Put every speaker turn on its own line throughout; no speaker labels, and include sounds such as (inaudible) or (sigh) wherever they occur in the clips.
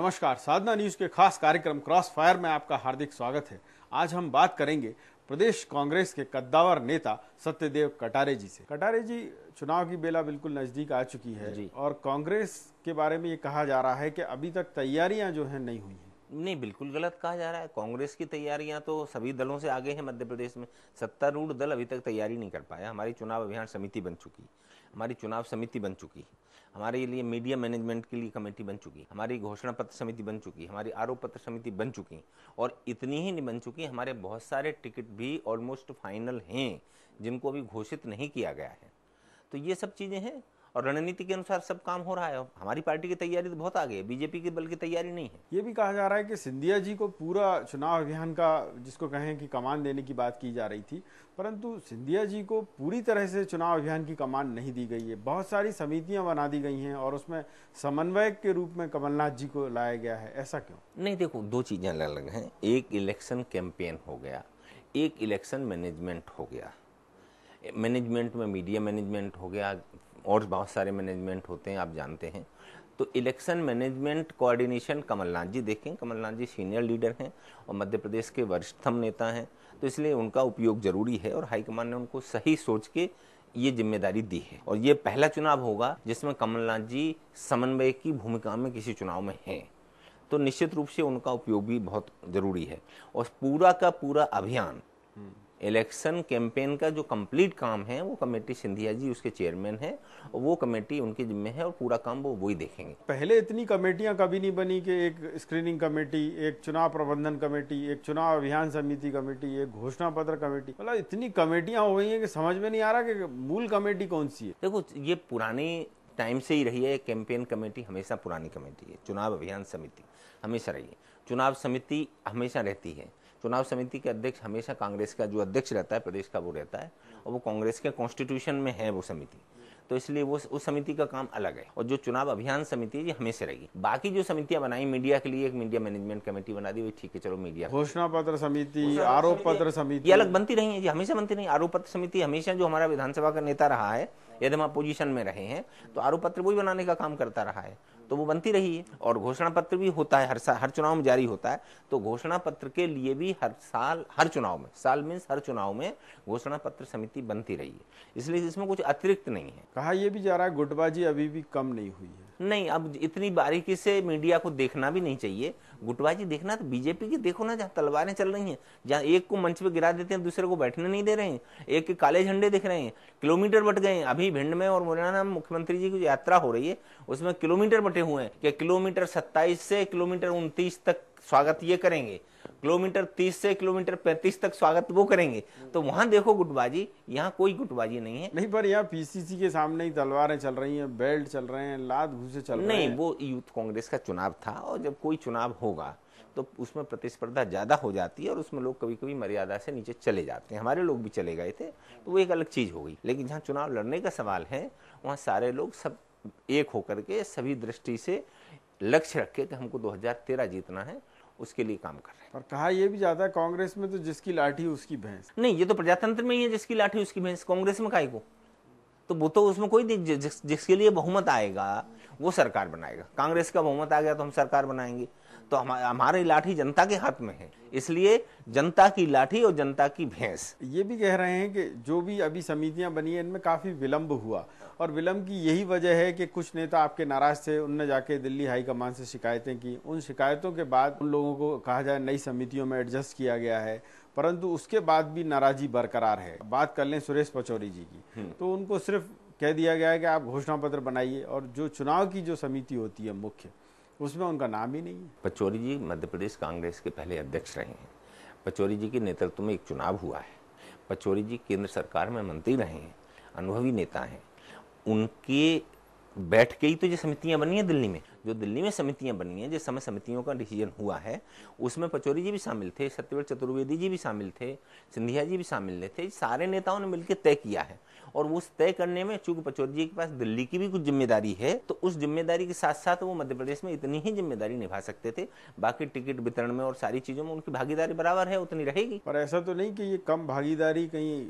नमस्कार साधना न्यूज के खास कार्यक्रम क्रॉस फायर में आपका हार्दिक स्वागत है आज हम बात करेंगे प्रदेश कांग्रेस के कद्दावर नेता सत्यदेव कटारे जी से कटारे जी चुनाव की बेला बिल्कुल नजदीक आ चुकी है और कांग्रेस के बारे में ये कहा जा रहा है कि अभी तक तैयारियां जो है नहीं हुई हैं
नहीं बिल्कुल गलत कहा जा रहा है कांग्रेस की तैयारियां तो सभी दलों से आगे हैं मध्य प्रदेश में सत्तारूढ़ दल अभी तक तैयारी नहीं कर पाया हमारी चुनाव अभियान समिति बन चुकी हमारी चुनाव समिति बन चुकी है हमारे लिए मीडिया मैनेजमेंट के लिए कमेटी बन चुकी हमारी घोषणा पत्र समिति बन चुकी हमारी आरोप पत्र समिति बन चुकी और इतनी ही नहीं बन चुकी हमारे बहुत सारे टिकट भी ऑलमोस्ट फाइनल हैं जिनको अभी घोषित नहीं किया गया है तो ये सब चीज़ें हैं और रणनीति के अनुसार सब काम हो रहा है हमारी पार्टी की तैयारी तो बहुत आगे है
बीजेपी की बल्कि तैयारी नहीं है ये भी कहा जा रहा है कि सिंधिया जी को पूरा चुनाव अभियान का जिसको कहें कि कमान देने की बात की जा रही थी परंतु सिंधिया जी को पूरी तरह से चुनाव अभियान की कमान नहीं दी गई है बहुत सारी समितियां बना दी गई हैं और उसमें समन्वयक के रूप में कमलनाथ जी को लाया गया है ऐसा क्यों
नहीं देखो दो चीज़ें अलग अलग हैं एक इलेक्शन कैंपेन हो गया एक इलेक्शन मैनेजमेंट हो गया मैनेजमेंट में मीडिया मैनेजमेंट हो गया और बहुत सारे मैनेजमेंट होते हैं आप जानते हैं तो election management coordination Kamalnath ji देखें कमलनाथ जी सीनियर लीडर हैं और मध्य प्रदेश के वरिष्ठतम नेता हैं तो इसलिए उनका उपयोग जरूरी है और हाईकमान ने उनको सही सोच के ये जिम्मेदारी दी है और ये पहला चुनाव होगा जिसमें कमलनाथ जी समन्वय की भूमिका में किसी चुनाव में हैं तो निश्चित रूप से उनका उपयोग भी बहुत ज़रूरी है और पूरा का पूरा अभियान इलेक्शन कैंपेन का जो कंप्लीट काम है वो कमेटी सिंधिया जी उसके चेयरमैन हैं और वो कमेटी उनके जिम्मे है और पूरा काम वो वही देखेंगे
पहले इतनी कमेटियां कभी नहीं बनी कि एक स्क्रीनिंग कमेटी एक चुनाव प्रबंधन कमेटी एक चुनाव अभियान समिति कमेटी एक घोषणा पत्र कमेटी मतलब इतनी कमेटियां हो गई हैं कि समझ में नहीं आ रहा कि मूल कमेटी कौन सी है देखो ये पुराने टाइम से ही रही है कैंपेन कमेटी हमेशा पुरानी कमेटी है
चुनाव अभियान समिति हमेशा रही है चुनाव समिति हमेशा रहती है चुनाव समिति के अध्यक्ष हमेशा कांग्रेस का जो अध्यक्ष रहता है प्रदेश का वो रहता है और वो कांग्रेस के कॉन्स्टिट्यूशन में है वो समिति तो इसलिए वो उस समिति का काम अलग है और जो चुनाव अभियान समिति है ये हमेशा रहेगी बाकी जो समितियां बनाई मीडिया के लिए एक मीडिया मैनेजमेंट कमेटी बना दी ठीक है चलो मीडिया घोषणा पत्र समिति आरोप पत्र समिति ये अलग बनती रही है जी हमेशा बनती रही आरोप पत्र समिति हमेशा जो हमारा विधानसभा का नेता रहा है यदि हम अपोजिशन में रहे हैं तो आरोप पत्र वही बनाने का काम करता रहा है तो वो बनती रही है और घोषणा पत्र भी होता है हर साल हर चुनाव में जारी होता है तो घोषणा पत्र के लिए भी हर साल हर चुनाव में साल मीन्स हर चुनाव में घोषणा पत्र समिति बनती रही है इसलिए इसमें कुछ अतिरिक्त
नहीं है कहा यह भी जा रहा है गुटबाजी अभी भी कम नहीं हुई है
नहीं अब इतनी बारीकी से मीडिया को देखना भी नहीं चाहिए गुटबाजी देखना तो बीजेपी की देखो ना जहाँ तलवारें चल रही हैं जहाँ एक को मंच पे गिरा देते हैं दूसरे को बैठने नहीं दे रहे हैं एक के काले झंडे दिख रहे हैं किलोमीटर बट गए हैं अभी भिंड में और मुरैना में मुख्यमंत्री जी की यात्रा हो रही है उसमें किलोमीटर बटे हुए हैं कि किलोमीटर सत्ताईस से किलोमीटर उनतीस तक स्वागत ये करेंगे किलोमीटर 30 से किलोमीटर
35 तक स्वागत वो करेंगे तो वहां देखो गुटबाजी यहाँ कोई गुटबाजी नहीं है नहीं पर यहाँ पीसीसी के सामने ही तलवारें चल रही हैं बेल्ट चल रहे हैं लाद घूसे चल रहे हैं वो यूथ कांग्रेस का
चुनाव था और जब कोई चुनाव होगा तो उसमें प्रतिस्पर्धा ज़्यादा हो जाती है और उसमें लोग कभी कभी मर्यादा से नीचे चले जाते हैं हमारे लोग भी चले गए थे तो वो एक अलग चीज़ हो गई लेकिन जहाँ चुनाव लड़ने का सवाल है वहाँ सारे लोग सब एक होकर के सभी दृष्टि से लक्ष्य रखे कि हमको 2013 जीतना है उसके लिए काम कर रहे हैं पर कहा यह भी जाता है कांग्रेस में तो जिसकी लाठी उसकी भैंस नहीं ये तो प्रजातंत्र में ही है जिसकी लाठी उसकी भैंस कांग्रेस में काय को तो वो तो उसमें कोई नहीं जिसके लिए बहुमत आएगा वो सरकार बनाएगा कांग्रेस का बहुमत आ गया तो हम सरकार बनाएंगे तो हम, हमारी लाठी जनता के हाथ में है इसलिए जनता की
लाठी और जनता की भैंस ये भी कह रहे हैं कि जो भी अभी समितियां बनी है इनमें काफ़ी विलंब हुआ और विलंब की यही वजह है कि कुछ नेता आपके नाराज थे उनने जाके दिल्ली हाईकमान से शिकायतें की उन शिकायतों के बाद उन लोगों को कहा जाए नई समितियों में एडजस्ट किया गया है परंतु उसके बाद भी नाराजी बरकरार है बात कर लें सुरेश पचौरी जी की हम्म। तो उनको सिर्फ कह दिया गया है कि आप घोषणा पत्र बनाइए और जो चुनाव की जो समिति होती है मुख्य उसमें उनका नाम ही नहीं है
पचौरी जी मध्य प्रदेश कांग्रेस के पहले अध्यक्ष रहे हैं पचौरी जी के नेतृत्व में एक चुनाव हुआ है पचौरी जी केंद्र सरकार में मंत्री रहे हैं अनुभवी नेता हैं उनके बैठ के ही तो ये समितियां बनी हैं दिल्ली में जो दिल्ली में समितियां बनी हैं जिस समय समितियों का डिसीजन हुआ है उसमें पचौरी जी भी शामिल थे सत्यवीर चतुर्वेदी जी भी शामिल थे सिंधिया जी भी शामिल थे सारे नेताओं ने मिलकर तय किया है और उस तय करने में चूंकि पचौरी जी के पास दिल्ली की भी कुछ जिम्मेदारी है तो उस जिम्मेदारी के साथ साथ वो मध्य प्रदेश में इतनी ही
जिम्मेदारी निभा सकते थे बाकी टिकट वितरण में और सारी चीजों में उनकी भागीदारी बराबर है उतनी रहेगी पर ऐसा तो नहीं कि ये कम भागीदारी कहीं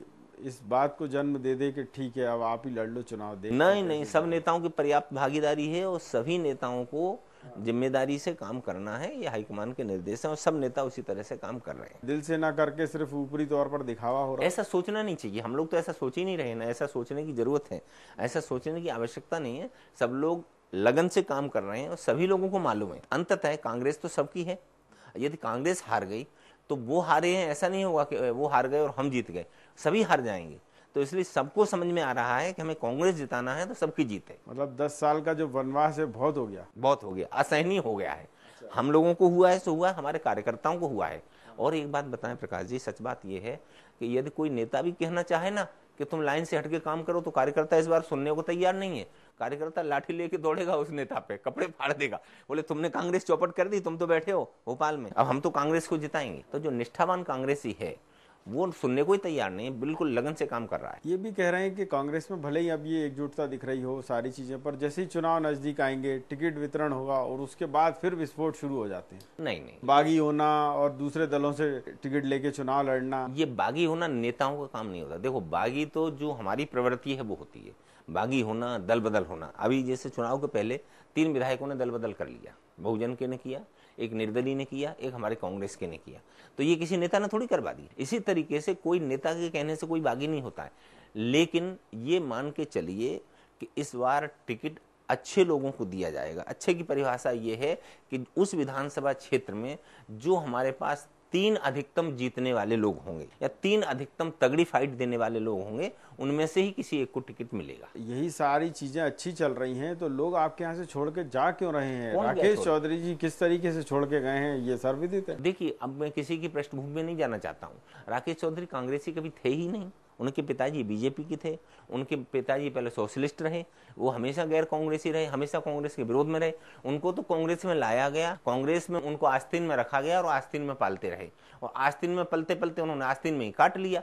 इस बात को जन्म दे दे कि ठीक है अब आप ही लड़ लो चुनाव दे नहीं नहीं सब नेताओं की पर्याप्त भागीदारी है और सभी नेताओं को
जिम्मेदारी से काम करना है ये हाईकमान के निर्देश है और सब नेता उसी तरह से काम कर रहे हैं दिल से ना करके सिर्फ ऊपरी तौर पर दिखावा हो रहा है ऐसा सोचना नहीं चाहिए हम लोग तो ऐसा सोच ही नहीं रहे ना ऐसा सोचने की जरूरत है ऐसा सोचने की आवश्यकता नहीं है सब लोग लगन से काम कर रहे हैं और सभी लोगों को मालूम है अंततः कांग्रेस तो सबकी है यदि कांग्रेस हार गई तो वो हारे हैं ऐसा नहीं होगा कि वो हार गए और हम जीत गए सभी हार जाएंगे तो इसलिए सबको समझ में आ रहा है कि हमें कांग्रेस जिताना है तो सबकी जीत है मतलब दस साल का जो वनवास है बहुत हो गया बहुत हो गया असहनीय हो गया है हम लोगों को हुआ है सो हुआ हमारे कार्यकर्ताओं को हुआ है और एक बात बताएं प्रकाश जी सच बात यह है कि यदि कोई नेता भी कहना चाहे ना कि तुम लाइन से हटके काम करो तो कार्यकर्ता इस बार सुनने को तैयार नहीं है कार्यकर्ता लाठी लेके दौड़ेगा उस नेता पे कपड़े फाड़ देगा बोले तुमने कांग्रेस चौपट कर दी तुम तो बैठे हो भोपाल में अब हम तो कांग्रेस को जिताएंगे तो जो निष्ठावान कांग्रेसी
है वो
सुनने को ही तैयार नहीं है बिल्कुल लगन से काम कर रहा है
ये भी कह रहे हैं कि कांग्रेस में भले ही अब ये एकजुटता दिख रही हो सारी चीजें पर जैसे ही चुनाव नजदीक आएंगे टिकट वितरण होगा और उसके बाद फिर विस्फोट शुरू हो जाते हैं नहीं नहीं बागी होना और दूसरे दलों से टिकट लेके चुनाव
लड़ना ये बागी होना नेताओं का काम नहीं होता देखो बागी तो जो हमारी प्रवृत्ति है वो होती है बागी होना दल बदल होना अभी जैसे चुनाव के पहले तीन विधायकों ने दल बदल कर लिया बहुजन के ने किया एक निर्दलीय ने किया एक हमारे कांग्रेस के ने किया तो ये किसी नेता ने थोड़ी करवा दी इसी तरीके से कोई नेता के कहने से कोई बागी नहीं होता है लेकिन ये मान के चलिए कि इस बार टिकट अच्छे लोगों को दिया जाएगा अच्छे की परिभाषा ये है कि उस विधानसभा क्षेत्र में जो हमारे पास तीन अधिकतम जीतने वाले लोग होंगे या तीन अधिकतम तगड़ी फाइट देने वाले लोग होंगे उनमें से ही किसी एक को टिकट मिलेगा
यही सारी चीजें अच्छी चल रही हैं तो लोग आपके यहाँ से छोड़ के जा क्यों रहे हैं राकेश चौधरी जी किस तरीके से छोड़ के गए हैं ये सर्विदित है देखिए अब मैं किसी की पृष्ठभूमि में नहीं जाना चाहता हूँ
राकेश चौधरी कांग्रेसी कभी थे ही नहीं उनके पिताजी बीजेपी के थे उनके पिताजी पहले सोशलिस्ट रहे वो हमेशा गैर कांग्रेसी रहे हमेशा कांग्रेस के विरोध में रहे उनको तो कांग्रेस में लाया गया कांग्रेस में उनको आस्तीन में रखा गया और आस्तीन में पालते रहे और आस्तीन में पलते पलते उन्होंने आस्तीन में ही काट लिया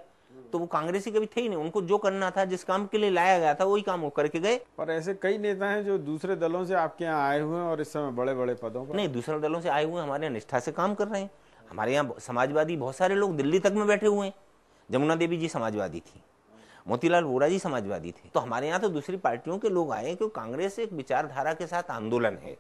तो वो कांग्रेसी कभी थे ही नहीं उनको जो करना था जिस काम के लिए लाया गया था वही काम वो करके गए पर ऐसे कई नेता हैं जो दूसरे दलों से आपके यहाँ आए हुए हैं और इस समय बड़े बड़े पदों पर नहीं दूसरे दलों से आए हुए हमारे यहाँ निष्ठा से काम कर रहे हैं हमारे यहाँ समाजवादी बहुत सारे लोग दिल्ली तक में बैठे हुए हैं जमुना देवी जी समाजवादी थी मोतीलाल वोरा जी समाजवादी थे तो हमारे यहाँ तो दूसरी पार्टियों के लोग आए क्योंकि कांग्रेस एक विचारधारा के साथ आंदोलन है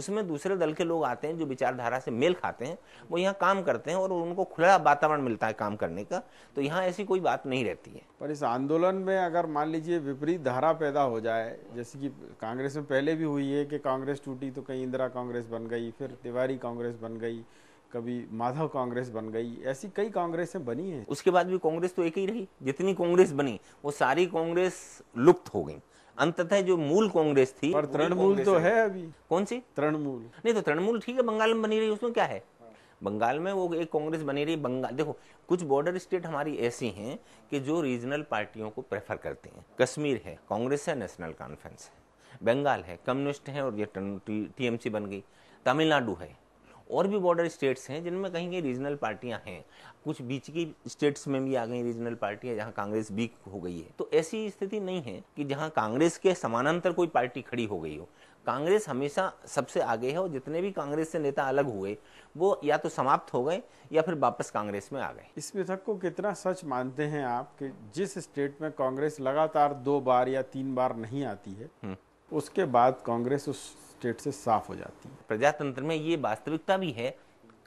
उसमें दूसरे दल के लोग आते हैं जो विचारधारा से मेल खाते हैं वो यहाँ काम करते हैं और उनको खुला वातावरण मिलता है
काम करने का तो यहाँ ऐसी कोई बात नहीं रहती है पर इस आंदोलन में अगर मान लीजिए विपरीत धारा पैदा हो जाए जैसे कि कांग्रेस में पहले भी हुई है कि कांग्रेस टूटी तो कहीं इंदिरा कांग्रेस बन गई फिर तिवारी कांग्रेस बन गई कभी माधव कांग्रेस बन गई ऐसी कई कांग्रेसें बनी हैं उसके बाद भी कांग्रेस तो एक ही रही जितनी कांग्रेस बनी वो सारी कांग्रेस लुप्त हो
गई अंततः जो मूल कांग्रेस थी पर तृणमूल तो है अभी कौन सी तृणमूल नहीं तो तृणमूल ठीक है बंगाल में बनी रही उसमें क्या है बंगाल में वो एक कांग्रेस बनी रही बंगाल देखो कुछ बॉर्डर स्टेट हमारी ऐसी हैं कि जो रीजनल पार्टियों को प्रेफर करते हैं कश्मीर है कांग्रेस है नेशनल कॉन्फ्रेंस है बंगाल है कम्युनिस्ट है और ये टीएमसी बन गई तमिलनाडु है और भी बॉर्डर स्टेट्स हैं जिनमें कहीं कहीं रीजनल पार्टियां हैं कुछ बीच की स्टेट्स में भी आ गई रीजनल पार्टियां जहां कांग्रेस वीक हो गई है तो ऐसी स्थिति नहीं है कि जहां कांग्रेस के समानांतर कोई पार्टी खड़ी हो गई हो कांग्रेस हमेशा सबसे आगे है और जितने भी कांग्रेस से नेता अलग हुए वो या तो समाप्त हो गए या फिर वापस कांग्रेस में आ गए
इस मिथक को कितना सच मानते हैं आप कि जिस स्टेट में कांग्रेस लगातार दो बार या तीन बार नहीं आती है हम्म। उसके बाद कांग्रेस उस स्टेट से साफ हो जाती है
प्रजातंत्र में ये वास्तविकता भी है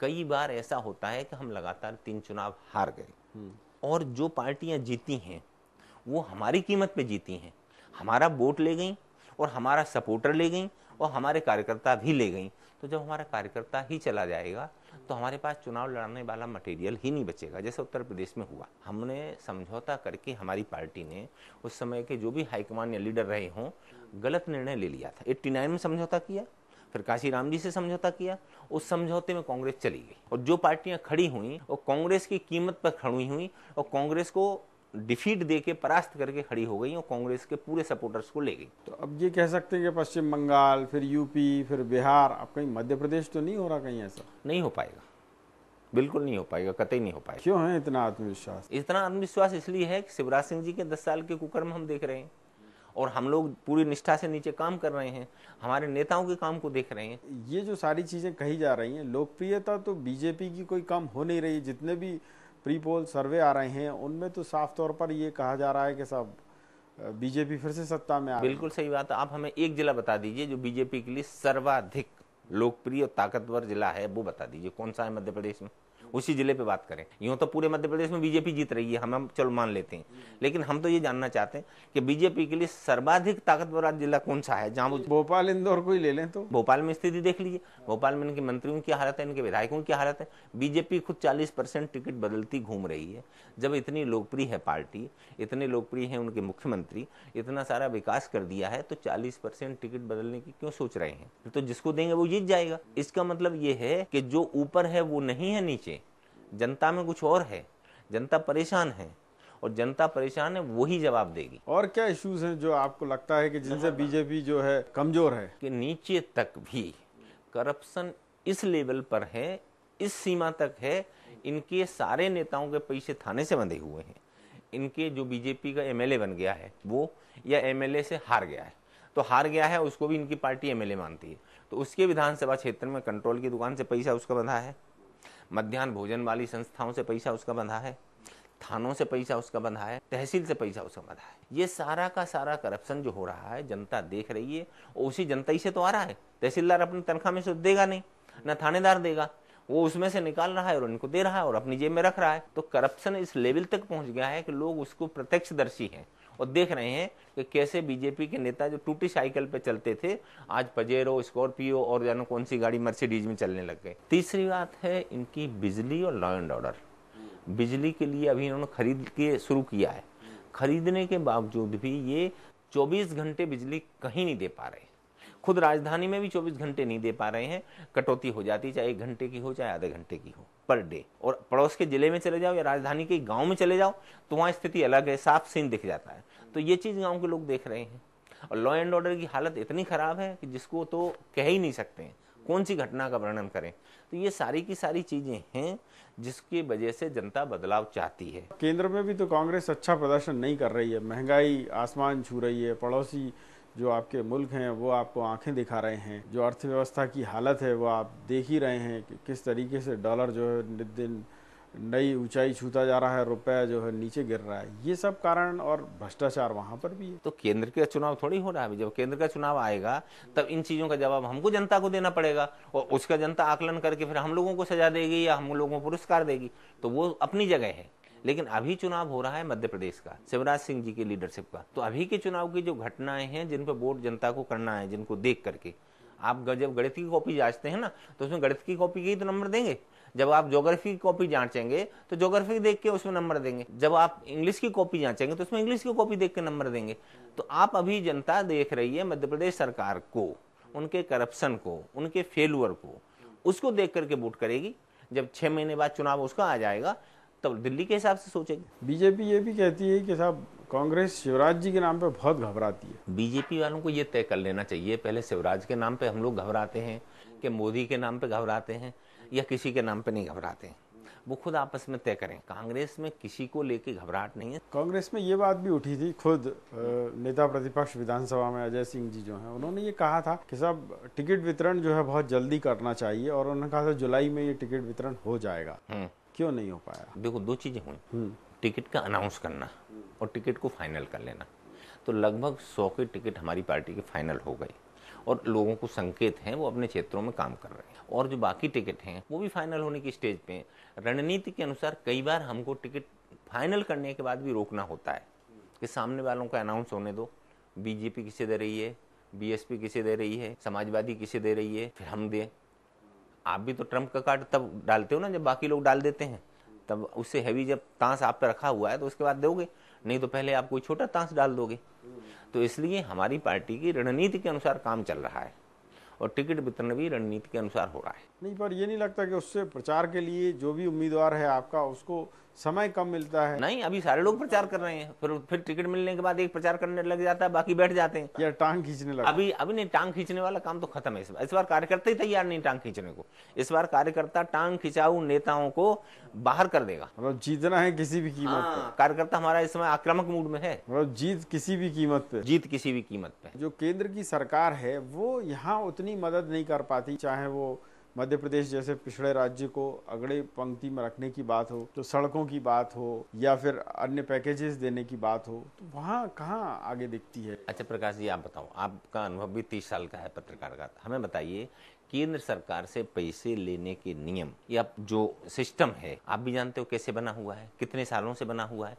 कई बार ऐसा होता है कि हम लगातार तीन चुनाव हार गए हम्म। और जो पार्टियां जीती हैं वो हमारी कीमत पे जीती हैं हमारा वोट ले गई और हमारा सपोर्टर ले गई और हमारे कार्यकर्ता भी ले गई तो जब हमारा कार्यकर्ता ही चला जाएगा तो हमारे पास चुनाव लड़ने वाला मटेरियल ही नहीं बचेगा जैसे उत्तर प्रदेश में हुआ हमने समझौता करके हमारी पार्टी ने उस समय के जो भी हाईकमान या लीडर रहे हों गलत निर्णय ले लिया था 89 में समझौता किया फिर काशी राम जी से समझौता किया उस समझौते में कांग्रेस चली गई और जो पार्टियां खड़ी हुई वो कांग्रेस की कीमत पर खड़ी हुई और कांग्रेस को डिफीट दे के परास्त करके खड़ी हो गई और कांग्रेस के पूरे सपोर्टर्स को ले गई
तो अब ये कह सकते हैं कि पश्चिम बंगाल फिर यूपी फिर बिहार अब कहीं मध्य प्रदेश तो नहीं हो रहा कहीं ऐसा नहीं हो पाएगा बिल्कुल नहीं हो पाएगा कतई नहीं हो पाएगा क्यों है इतना आत्मविश्वास
इतना आत्मविश्वास इसलिए है कि शिवराज सिंह जी के दस साल के कुकर्म हम देख रहे हैं और हम लोग पूरी निष्ठा से नीचे काम कर रहे हैं हमारे नेताओं के काम को देख रहे हैं ये जो
सारी चीज़ें कही जा रही हैं लोकप्रियता तो बीजेपी की कोई कम हो नहीं रही जितने भी प्री पोल सर्वे आ रहे हैं उनमें तो साफ तौर पर ये कहा जा रहा है कि सब बीजेपी फिर से सत्ता में आ बिल्कुल
सही बात है आप हमें एक जिला बता दीजिए जो बीजेपी के लिए सर्वाधिक लोकप्रिय और ताकतवर जिला है वो बता दीजिए कौन सा है मध्य प्रदेश में उसी जिले पे बात करें यूँ तो पूरे मध्य प्रदेश में बीजेपी जीत रही है हम हम चलो मान लेते हैं लेकिन हम तो ये जानना चाहते हैं कि बीजेपी के लिए सर्वाधिक ताकतवर जिला कौन सा है जहाँ तो भोपाल इंदौर को ही ले लें तो भोपाल में स्थिति देख लीजिए भोपाल में इनके मंत्रियों की हालत है इनके विधायकों की हालत है बीजेपी खुद चालीस टिकट बदलती घूम रही है जब इतनी लोकप्रिय है पार्टी इतने लोकप्रिय हैं उनके मुख्यमंत्री इतना सारा विकास कर दिया है तो चालीस टिकट बदलने की क्यों सोच रहे हैं तो जिसको देंगे वो जीत जाएगा इसका मतलब ये है कि जो ऊपर है वो नहीं है नीचे जनता में कुछ और है जनता परेशान है और जनता परेशान है वही जवाब देगी
और क्या इश्यूज हैं जो आपको लगता है कि जिनसे बीजेपी (laughs) जो है कमजोर है
कि नीचे तक भी करप्शन इस लेवल पर है इस सीमा तक है इनके सारे नेताओं के पैसे थाने से बंधे हुए हैं इनके जो बीजेपी का एमएलए बन गया है वो या एमएलए से हार गया है तो हार गया है उसको भी इनकी पार्टी एमएलए मानती है तो उसके विधानसभा क्षेत्र में कंट्रोल की दुकान से पैसा उसका बंधा है मध्यान्ह भोजन वाली संस्थाओं से पैसा उसका बंधा है थानों से पैसा उसका बंधा है तहसील से पैसा उसका बंधा है ये सारा का सारा करप्शन जो हो रहा है जनता देख रही है उसी जनता ही से तो आ रहा है तहसीलदार अपनी तनख्वाह में से देगा नहीं ना थानेदार देगा वो उसमें से निकाल रहा है और उनको दे रहा है और अपनी जेब में रख रहा है तो करप्शन इस लेवल तक पहुंच गया है कि लोग उसको प्रत्यक्षदर्शी हैं और देख रहे हैं कि कैसे बीजेपी के नेता जो टूटी साइकिल पे चलते थे आज पजेरो स्कॉर्पियो और जानो कौन सी गाड़ी मर्सिडीज में चलने लग गए तीसरी बात है इनकी बिजली और लॉ एंड ऑर्डर बिजली के लिए अभी इन्होंने खरीद के शुरू किया है खरीदने के बावजूद भी ये 24 घंटे बिजली कहीं नहीं दे पा रहे खुद राजधानी में भी 24 घंटे नहीं दे पा रहे हैं कटौती हो जाती चाहे एक घंटे की हो चाहे आधे घंटे की हो पर डे और पड़ोस के जिले में चले जाओ या राजधानी के गाँव में चले जाओ तो वहाँ स्थिति अलग है साफ सीन दिख जाता है तो ये चीज़ गाँव के लोग देख रहे हैं और लॉ एंड ऑर्डर की हालत इतनी ख़राब है कि जिसको तो कह ही नहीं सकते हैं कौन सी घटना का वर्णन करें तो ये सारी की सारी चीज़ें हैं जिसकी वजह से जनता बदलाव
चाहती है केंद्र में भी तो कांग्रेस अच्छा प्रदर्शन नहीं कर रही है महंगाई आसमान छू रही है पड़ोसी जो आपके मुल्क हैं वो आपको आंखें दिखा रहे हैं जो अर्थव्यवस्था की हालत है वो आप देख ही रहे हैं कि किस तरीके से डॉलर जो है दिन नई ऊंचाई छूता जा रहा है रुपया जो है नीचे गिर रहा है ये सब कारण और भ्रष्टाचार वहाँ पर भी है तो केंद्र का
चुनाव थोड़ी हो रहा है अभी जब केंद्र का चुनाव आएगा तब इन चीज़ों का जवाब हमको जनता को देना पड़ेगा और उसका जनता आकलन करके फिर हम लोगों को सजा देगी या हम लोगों को पुरस्कार देगी तो वो अपनी जगह है लेकिन अभी चुनाव हो रहा है मध्य प्रदेश का शिवराज सिंह जी की लीडरशिप का तो अभी के चुनाव की जो घटनाएं हैं जिन पर वोट जनता को करना है जिनको देख करके आप जब गणित की कॉपी जांचते हैं ना तो उसमें गणित की कॉपी के ही तो नंबर देंगे जब आप ज्योग्राफी की कॉपी जांचेंगे तो ज्योग्राफी देख के उसमें नंबर देंगे जब आप इंग्लिश की कॉपी जांचेंगे तो उसमें इंग्लिश की कॉपी देख के नंबर देंगे तो आप अभी जनता देख रही है मध्य प्रदेश सरकार को उनके करप्शन को उनके फेलुअर को उसको देख करके वोट करेगी जब छह महीने बाद चुनाव उसका आ जाएगा तब तो दिल्ली के हिसाब से सोचेंगे
बीजेपी ये भी कहती है कि साहब कांग्रेस शिवराज जी के नाम पे बहुत घबराती
है बीजेपी वालों को ये तय कर लेना चाहिए पहले शिवराज के नाम पे हम लोग घबराते हैं कि मोदी के नाम पे घबराते हैं या किसी के नाम पे नहीं घबराते हैं वो खुद आपस में तय करें कांग्रेस में किसी को लेके घबराहट नहीं है
कांग्रेस में ये बात भी उठी थी खुद नेता प्रतिपक्ष विधानसभा में अजय सिंह जी जो हैं उन्होंने ये कहा था कि सब टिकट वितरण जो है बहुत जल्दी करना चाहिए और उन्होंने कहा था जुलाई में ये टिकट वितरण हो जाएगा हम्म। क्यों नहीं हो पाया देखो दो चीज़ें हुई हम्म।
टिकट का अनाउंस करना
और टिकट को फाइनल कर लेना तो लगभग सौ
के टिकट हमारी पार्टी के फाइनल हो गई और लोगों को संकेत हैं वो अपने क्षेत्रों में काम कर रहे हैं और जो बाकी टिकट हैं वो भी फाइनल होने की स्टेज पे हैं रणनीति के अनुसार कई बार हमको टिकट फाइनल करने के बाद भी रोकना होता है कि सामने वालों का अनाउंस होने दो बीजेपी किसे दे रही है बीएसपी किसे दे रही है समाजवादी किसे दे रही है फिर हम दें आप भी तो ट्रम्प का कार्ड तब डालते हो ना जब बाकी लोग डाल देते हैं तब उससे हैवी जब तांस आप पे रखा हुआ है तो उसके बाद दोगे नहीं तो पहले आप कोई छोटा तांस डाल दोगे तो इसलिए हमारी पार्टी की रणनीति के अनुसार काम चल रहा है और टिकट वितरण भी रणनीति के अनुसार हो रहा है
नहीं पर ये नहीं लगता कि उससे प्रचार के लिए जो भी उम्मीदवार है आपका उसको समय कम मिलता है
नहीं अभी सारे लोग प्रचार कर रहे हैं फिर फिर टिकट मिलने के बाद एक प्रचार करने लग जाता है बाकी बैठ जाते हैं या टांग खींचने लगा अभी अभी नहीं टांग खींचने वाला काम तो खत्म है इस बार इस बार कार्यकर्ता ही तैयार नहीं टांग खींचने को इस बार कार्यकर्ता टांग खिंचाऊ नेताओं को बाहर कर देगा मतलब जीतना है किसी भी कीमत हाँ, पर कार्यकर्ता हमारा इस समय आक्रामक मूड में है मतलब जीत किसी भी कीमत पे जीत किसी भी कीमत
पे जो केंद्र की सरकार है वो यहाँ उतनी मदद नहीं कर पाती चाहे वो मध्य प्रदेश जैसे पिछड़े राज्य को अगड़े पंक्ति में रखने की बात हो तो सड़कों की बात हो या फिर अन्य पैकेजेस देने की बात हो तो वहाँ कहाँ आगे दिखती है अच्छा
प्रकाश जी आप बताओ आपका अनुभव भी तीस साल का है पत्रकार का हमें बताइए केंद्र सरकार से पैसे लेने के नियम या जो सिस्टम है आप भी जानते हो कैसे बना हुआ है कितने सालों से बना हुआ है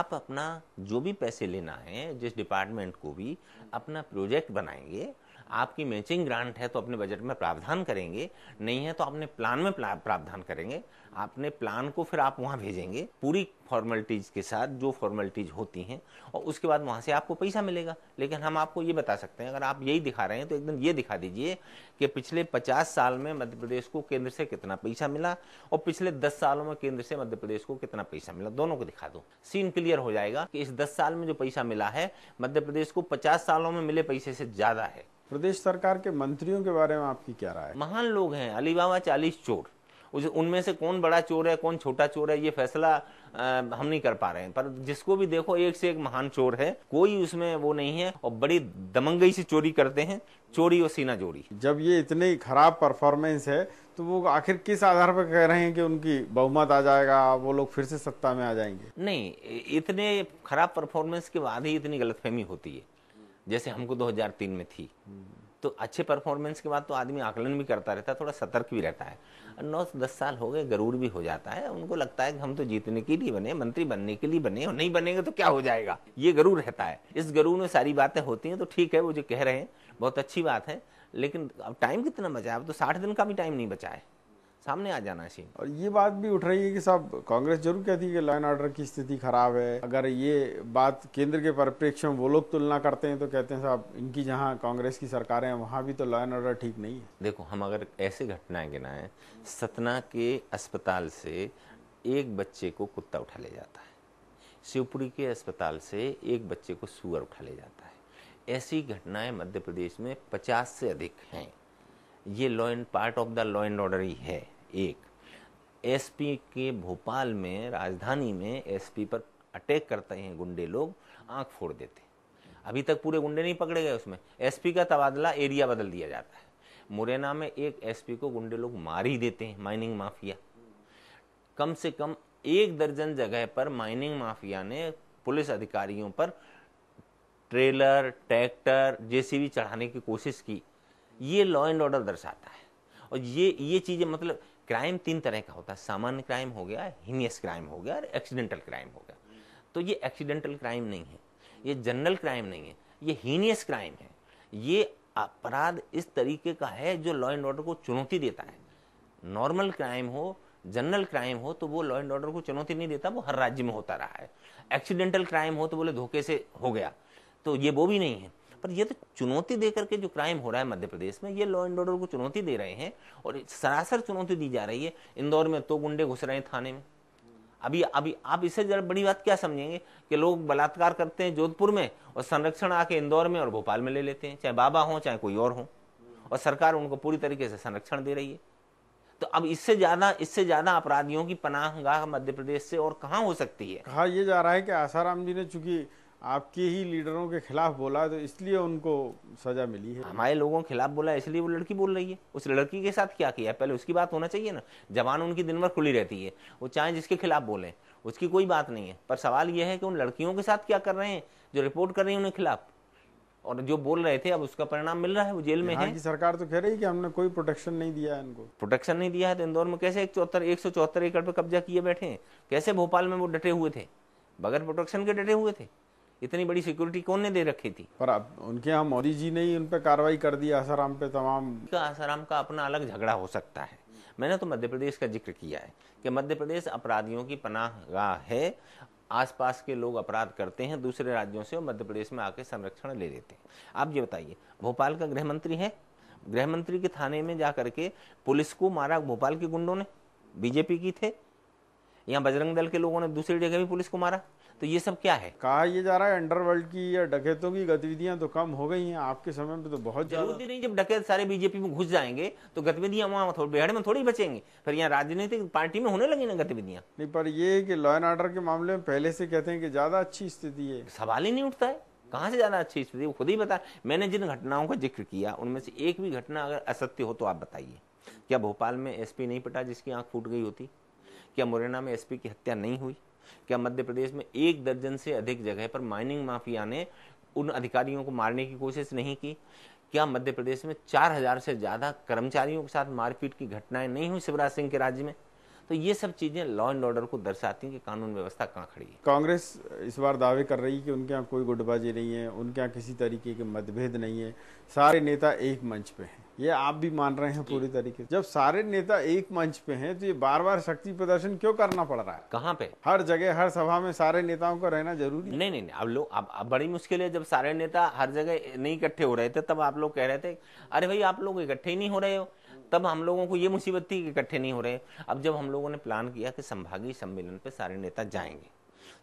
आप अपना जो भी पैसे लेना है जिस डिपार्टमेंट को भी अपना प्रोजेक्ट बनाएंगे आपकी मैचिंग ग्रांट है तो अपने बजट में प्रावधान करेंगे नहीं है तो अपने प्लान में प्रावधान करेंगे अपने प्लान को फिर आप वहाँ भेजेंगे पूरी फॉर्मेलिटीज़ के साथ जो फॉर्मेलिटीज़ होती हैं और उसके बाद वहाँ से आपको पैसा मिलेगा लेकिन हम आपको ये बता सकते हैं अगर आप यही दिखा रहे हैं तो एक दिन ये दिखा दीजिए कि पिछले पचास साल में मध्य प्रदेश को केंद्र से कितना पैसा मिला और पिछले दस सालों में केंद्र से मध्य प्रदेश को कितना पैसा मिला दोनों को दिखा दो सीन क्लियर हो जाएगा कि इस दस साल में जो पैसा मिला है मध्य प्रदेश को पचास सालों में मिले पैसे से ज़्यादा है
प्रदेश सरकार के मंत्रियों के बारे में आपकी क्या राय महान लोग
हैं अलीबाबा चालीस चोर उस उनमें से कौन बड़ा चोर है कौन छोटा चोर है ये फैसला आ, हम नहीं कर पा रहे हैं पर जिसको भी देखो एक से एक महान चोर है कोई उसमें वो नहीं है और बड़ी दमंगई से चोरी करते हैं चोरी और सीना चोरी
जब ये इतनी खराब परफॉर्मेंस है तो वो आखिर किस आधार पर कह रहे हैं कि उनकी बहुमत आ जाएगा वो लोग फिर से सत्ता में आ जाएंगे
नहीं इतने खराब परफॉर्मेंस के बाद ही इतनी गलतफहमी होती है जैसे हमको 2003 में थी तो अच्छे परफॉर्मेंस के बाद तो आदमी आकलन भी करता रहता है थोड़ा सतर्क भी रहता है नौ से दस साल हो गए गरूर भी हो जाता है उनको लगता है कि हम तो जीतने के लिए बने मंत्री बनने के लिए बने और नहीं बनेंगे तो क्या हो जाएगा ये गरूर रहता है इस गरूर में सारी बातें होती हैं तो ठीक है वो जो कह रहे हैं बहुत अच्छी बात है लेकिन अब टाइम कितना बचा है अब तो साठ दिन का भी टाइम नहीं बचा है सामने आ जाना चाहिए
और ये बात भी उठ रही है कि साहब कांग्रेस जरूर कहती है कि लॉ एंड ऑर्डर की स्थिति खराब है अगर ये बात केंद्र के परिप्रेक्ष्य में वो लोग तुलना करते हैं तो कहते हैं साहब इनकी जहाँ कांग्रेस की सरकारें हैं वहाँ भी तो लॉ एंड ऑर्डर ठीक नहीं है देखो हम अगर ऐसी
घटनाएं गिनाएं सतना के अस्पताल से एक बच्चे को कुत्ता उठा ले जाता है शिवपुरी के अस्पताल से एक बच्चे को सुअर उठा ले जाता है ऐसी घटनाएं मध्य प्रदेश में पचास से अधिक हैं ये law and part of the law and order ही है एक एसपी के भोपाल में राजधानी में एसपी पर अटैक करते हैं गुंडे लोग आंख फोड़ देते अभी तक पूरे गुंडे नहीं पकड़े गए उसमें एसपी का तबादला एरिया बदल दिया जाता है मुरैना में एक एसपी को गुंडे लोग मार ही देते हैं माइनिंग माफिया कम से कम एक दर्जन जगह पर माइनिंग माफिया ने पुलिस अधिकारियों पर ट्रेलर ट्रैक्टर जेसीबी चढ़ाने की कोशिश की ये लॉ एंड ऑर्डर दर्शाता है और ये ये चीज़ें मतलब क्राइम तीन तरह का होता है सामान्य क्राइम हो गया हिनियस क्राइम हो गया और एक्सीडेंटल क्राइम हो गया तो ये एक्सीडेंटल क्राइम नहीं है ये जनरल क्राइम नहीं है ये हीनियस क्राइम है ये अपराध इस तरीके का है जो लॉ एंड ऑर्डर को चुनौती देता है नॉर्मल क्राइम हो जनरल क्राइम हो तो वो लॉ एंड ऑर्डर को चुनौती नहीं देता वो हर राज्य में होता रहा है एक्सीडेंटल क्राइम हो तो बोले धोखे से हो गया तो ये वो भी नहीं है पर ये तो चुनौती दे करके जो क्राइम हो रहा है मध्य प्रदेश में ये लॉ एंड ऑर्डर को चुनौती दे रहे हैं और सरासर चुनौती दी जा रही है इंदौर में तो गुंडे घुस रहे हैं थाने में अभी अभी आप इससे जरा बड़ी बात क्या समझेंगे कि लोग बलात्कार करते हैं जोधपुर में और संरक्षण आके इंदौर में और भोपाल में ले लेते हैं चाहे बाबा हों चाहे कोई और हो और सरकार उनको पूरी तरीके से संरक्षण दे रही है तो अब इससे ज्यादा इससे ज्यादा अपराधियों की पनाहगाह मध्य प्रदेश से और कहाँ हो
सकती है कहा यह जा रहा है कि आसाराम जी ने चूंकि आपके ही लीडरों के खिलाफ बोला तो इसलिए उनको सजा मिली है हमारे लोगों के खिलाफ बोला इसलिए वो लड़की बोल रही है उस लड़की के साथ क्या
किया पहले उसकी बात होना चाहिए ना जवान उनकी दिन भर खुली रहती है वो चाहे जिसके खिलाफ बोले उसकी कोई बात नहीं है पर सवाल यह है कि उन लड़कियों के साथ क्या कर रहे हैं जो रिपोर्ट कर रही है उनके खिलाफ और जो बोल रहे थे अब उसका परिणाम मिल रहा है वो जेल में है की
सरकार तो कह रही है कि हमने कोई प्रोटेक्शन नहीं दिया इनको
प्रोटेक्शन नहीं दिया है तो इंदौर में कैसे एक चौहत्तर एक सौ चौहत्तर एकड़ पर कब्जा किए बैठे हैं कैसे भोपाल में वो डटे हुए थे बगैर प्रोटेक्शन के डटे हुए थे इतनी बड़ी सिक्योरिटी कौन ने दे रखी थी पर अब
उनके यहाँ मोदी जी ने ही उन पर कार्रवाई कर दी आसाराम पे तमाम
आसाराम का अपना अलग झगड़ा हो सकता है मैंने तो मध्य प्रदेश का जिक्र किया है कि मध्य प्रदेश अपराधियों की गाह है आसपास के लोग अपराध करते हैं दूसरे राज्यों से और मध्य प्रदेश में आके संरक्षण ले लेते हैं आप ये बताइए भोपाल का गृह मंत्री है गृह मंत्री के थाने में जा करके पुलिस को मारा भोपाल के गुंडों ने बीजेपी की थे यहाँ बजरंग दल के लोगों ने दूसरी
जगह भी पुलिस को मारा तो ये सब क्या है कहा यह जा रहा है अंडरवर्ल्ड की या डकैतों की गतिविधियां तो कम हो गई हैं आपके समय में तो बहुत जरूरी नहीं जब डकैत सारे बीजेपी में घुस जाएंगे तो गतिविधियां वहाँ
बेहड़ में थोड़ी बचेंगे फिर यहाँ राजनीतिक पार्टी में होने लगी ना गतिविधियां नहीं पर ये कि लॉ एंड ऑर्डर के मामले में पहले से कहते हैं कि ज्यादा अच्छी स्थिति है सवाल ही नहीं उठता है कहाँ से ज़्यादा अच्छी स्थिति खुद ही बता मैंने जिन घटनाओं का जिक्र किया उनमें से एक भी घटना अगर असत्य हो तो आप बताइए क्या भोपाल में एसपी नहीं पटा जिसकी आंख फूट गई होती क्या मुरैना में एसपी की हत्या नहीं हुई क्या मध्य प्रदेश में एक दर्जन से अधिक जगह पर माइनिंग माफिया ने उन अधिकारियों को मारने की कोशिश नहीं की क्या मध्य प्रदेश में चार हजार से ज़्यादा कर्मचारियों के साथ मारपीट की घटनाएं नहीं हुई शिवराज सिंह के राज्य में तो ये सब चीजें लॉ एंड ऑर्डर को दर्शाती हैं कि कानून व्यवस्था कहाँ खड़ी
है कांग्रेस इस बार दावे कर रही है कि उनके यहाँ कोई गुटबाजी नहीं है उनके यहाँ किसी तरीके के मतभेद नहीं है सारे नेता एक मंच पे हैं ये आप भी मान रहे हैं पूरी तरीके जब सारे नेता एक मंच पे हैं तो ये बार बार शक्ति प्रदर्शन क्यों करना पड़ रहा है कहाँ पे हर जगह हर सभा में सारे नेताओं को रहना जरूरी नहीं नहीं नहीं अब लोग अब, अब बड़ी मुश्किल है जब सारे नेता हर
जगह नहीं इकट्ठे हो रहे थे तब आप लोग कह रहे थे अरे भाई आप लोग इकट्ठे ही नहीं हो रहे हो तब हम लोगों को ये मुसीबत थी कि इकट्ठे नहीं हो रहे अब जब हम लोगों ने प्लान किया कि संभागीय सम्मेलन पे सारे नेता जाएंगे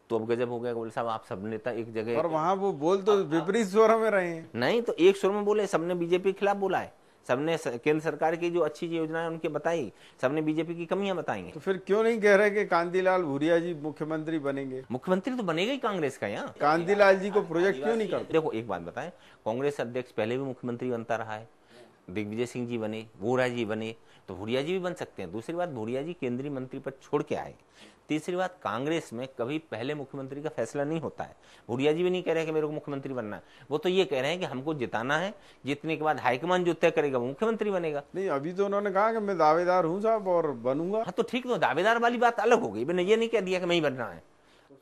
तो अब गजब हो गया बोले साहब आप सब नेता एक जगह और
वहां वो बोल तो विपरीत स्वर में रहे
नहीं तो एक स्वर में बोले सबने बीजेपी के खिलाफ बोला है सबने केंद्र सरकार की जो अच्छी योजनाएं उनके बताई सबने बीजेपी की कमियां बताई तो फिर
क्यों नहीं कह रहे कि कांतीलाल भूरिया जी मुख्यमंत्री बनेंगे
मुख्यमंत्री तो बनेगा ही कांग्रेस का यहाँ कांतीलाल जी को प्रोजेक्ट क्यों नहीं करते देखो एक बात बताएं कांग्रेस अध्यक्ष पहले भी मुख्यमंत्री बनता रहा है दिग्विजय सिंह जी बने वोरा जी बने तो भूरिया जी भी बन सकते हैं दूसरी बात भूरिया जी केंद्रीय मंत्री पद छोड़ के आए तीसरी बात कांग्रेस में कभी पहले मुख्यमंत्री का फैसला नहीं होता है भूरिया जी भी नहीं कह रहे कि मेरे को मुख्यमंत्री बनना है वो तो ये कह रहे हैं कि हमको जिताना है जितने के बाद हाईकमान जो तय करेगा वो मुख्यमंत्री बनेगा नहीं अभी तो उन्होंने कहा कि मैं दावेदार हूँ साहब और बनूंगा हाँ तो ठीक तो दावेदार वाली बात अलग हो गई मैंने ये नहीं कह दिया कि मैं ही बनना है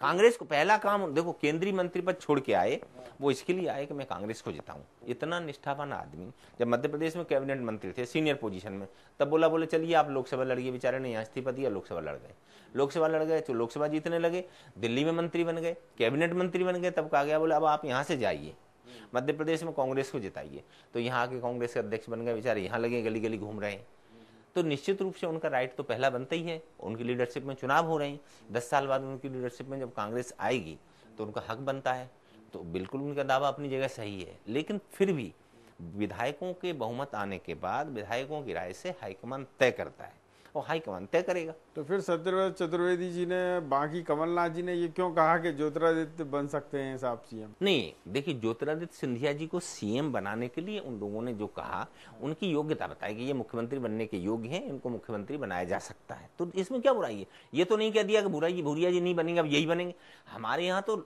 कांग्रेस को पहला काम देखो केंद्रीय मंत्री पद छोड़ के आए वो इसके लिए आए कि मैं कांग्रेस को जिताऊं इतना निष्ठावान आदमी जब मध्य प्रदेश में कैबिनेट मंत्री थे सीनियर पोजीशन में तब बोला बोले चलिए आप लोकसभा लड़िए बेचारे ने यहाँ इस्तीफा दिया लोकसभा लड़ गए लोकसभा लड़ गए तो लोकसभा जीतने लगे दिल्ली में मंत्री बन गए कैबिनेट मंत्री बन गए तब कहा गया बोले अब आप यहाँ से जाइए मध्य प्रदेश में कांग्रेस को जिताइए तो यहाँ आके कांग्रेस के अध्यक्ष बन गए बेचारे यहाँ लगे गली गली घूम रहे हैं तो निश्चित रूप से उनका राइट तो पहला बनता ही है उनकी लीडरशिप में चुनाव हो रहे हैं दस साल बाद उनकी लीडरशिप में जब कांग्रेस आएगी तो उनका हक बनता है तो बिल्कुल उनका दावा अपनी जगह सही है लेकिन फिर भी विधायकों के बहुमत आने के बाद विधायकों की राय से हाईकमान तय करता है
वो हाईकमान तय करेगा तो फिर सत्यव्रत चतुर्वेदी जी ने बाकी कमलनाथ जी ने ये क्यों कहा कि ज्योतिरादित्य बन सकते हैं साहब सीएम
नहीं देखिए ज्योतिरादित्य सिंधिया जी को सीएम बनाने के लिए उन लोगों ने जो कहा उनकी योग्यता बताई कि ये मुख्यमंत्री बनने के योग्य हैं इनको मुख्यमंत्री बनाया जा सकता है तो इसमें क्या बुराई है ये तो नहीं कह दिया कि बुराई जी भूरिया जी नहीं बनेंगे अब यही बनेंगे हमारे यहाँ तो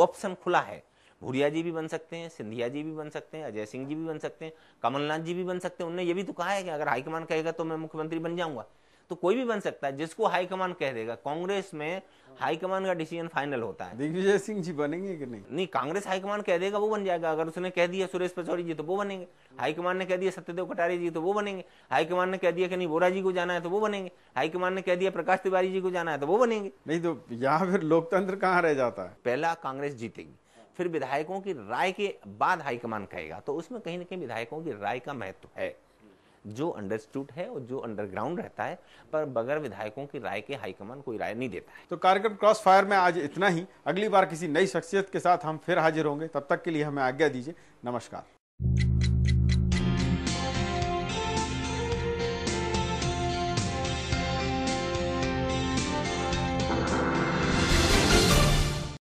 ऑप्शन खुला है भूरिया जी भी बन सकते हैं सिंधिया जी भी बन सकते हैं अजय सिंह जी भी बन सकते हैं कमलनाथ जी भी बन सकते हैं उनने ये भी तो कहा है कि अगर हाईकमान कहेगा तो मैं मुख्यमंत्री बन जाऊंगा तो कोई भी बन सकता है जिसको हाईकमान कह देगा कांग्रेस में हाईकमान का डिसीजन फाइनल होता है दिग्विजय सिंह जी बनेंगे कि नहीं नहीं कांग्रेस हाईकमान कह देगा वो बन जाएगा अगर उसने कह दिया सुरेश पचौरी जी तो वो बनेंगे हाईकमान ने कह दिया सत्यदेव कटारी जी तो वो बनेंगे हाईकमान ने कह दिया कि नहीं बोरा जी को जाना है तो वो बनेंगे हाईकमान ने कह दिया प्रकाश तिवारी जी को जाना है तो वो बनेंगे नहीं तो यहाँ फिर लोकतंत्र कहाँ रह जाता है पहला कांग्रेस जीतेगी फिर विधायकों की राय के बाद हाईकमान कहेगा तो उसमें कहीं ना कहीं विधायकों की राय का महत्व है जो अंडरस्टूड है और जो
अंडरग्राउंड रहता है पर बगैर विधायकों की राय के हाईकमान कोई राय नहीं देता है तो कार्यक्रम क्रॉस फायर में आज इतना ही अगली बार किसी नई शख्सियत के साथ हम फिर हाजिर होंगे तब तक के लिए हमें आज्ञा दीजिए नमस्कार